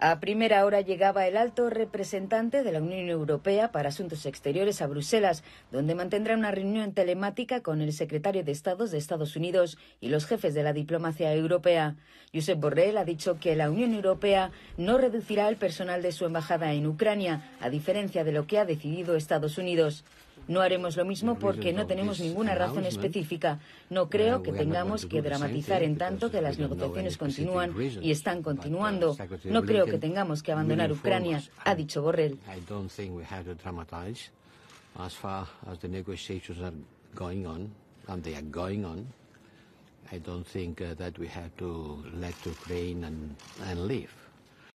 A primera hora llegaba el alto representante de la Unión Europea para Asuntos Exteriores a Bruselas, donde mantendrá una reunión telemática con el secretario de Estados de Estados Unidos y los jefes de la diplomacia europea. Josep Borrell ha dicho que la Unión Europea no reducirá el personal de su embajada en Ucrania, a diferencia de lo que ha decidido Estados Unidos. No haremos lo mismo porque no tenemos ninguna razón específica. No creo que pues tengamos que dramatizar en tanto pues que las negociaciones continúan y están uh, continuando. No creo que tengamos que abandonar Ucrania, ha dicho Borrell.